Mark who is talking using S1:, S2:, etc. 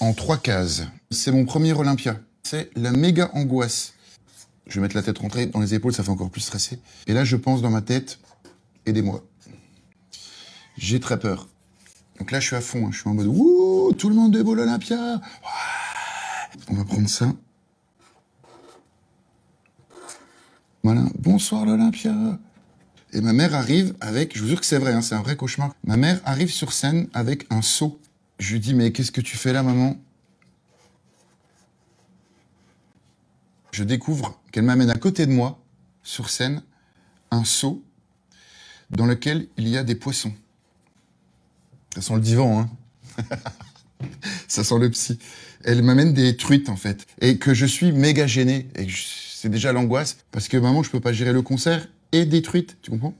S1: en trois cases. C'est mon premier Olympia. C'est la méga angoisse. Je vais mettre la tête rentrée dans les épaules, ça fait encore plus stressé. Et là, je pense dans ma tête, aidez-moi. J'ai très peur. Donc là, je suis à fond. Hein. Je suis en mode, wouh, tout le monde est beau, l'Olympia. On va prendre ça. Voilà. Bonsoir l'Olympia. Et ma mère arrive avec, je vous jure que c'est vrai, hein, c'est un vrai cauchemar. Ma mère arrive sur scène avec un seau je lui dis, mais qu'est-ce que tu fais là, maman Je découvre qu'elle m'amène à côté de moi, sur scène, un seau dans lequel il y a des poissons. Ça sent le divan, hein Ça sent le psy. Elle m'amène des truites, en fait. Et que je suis méga gêné. Et c'est déjà l'angoisse. Parce que maman, je peux pas gérer le concert et des truites. Tu comprends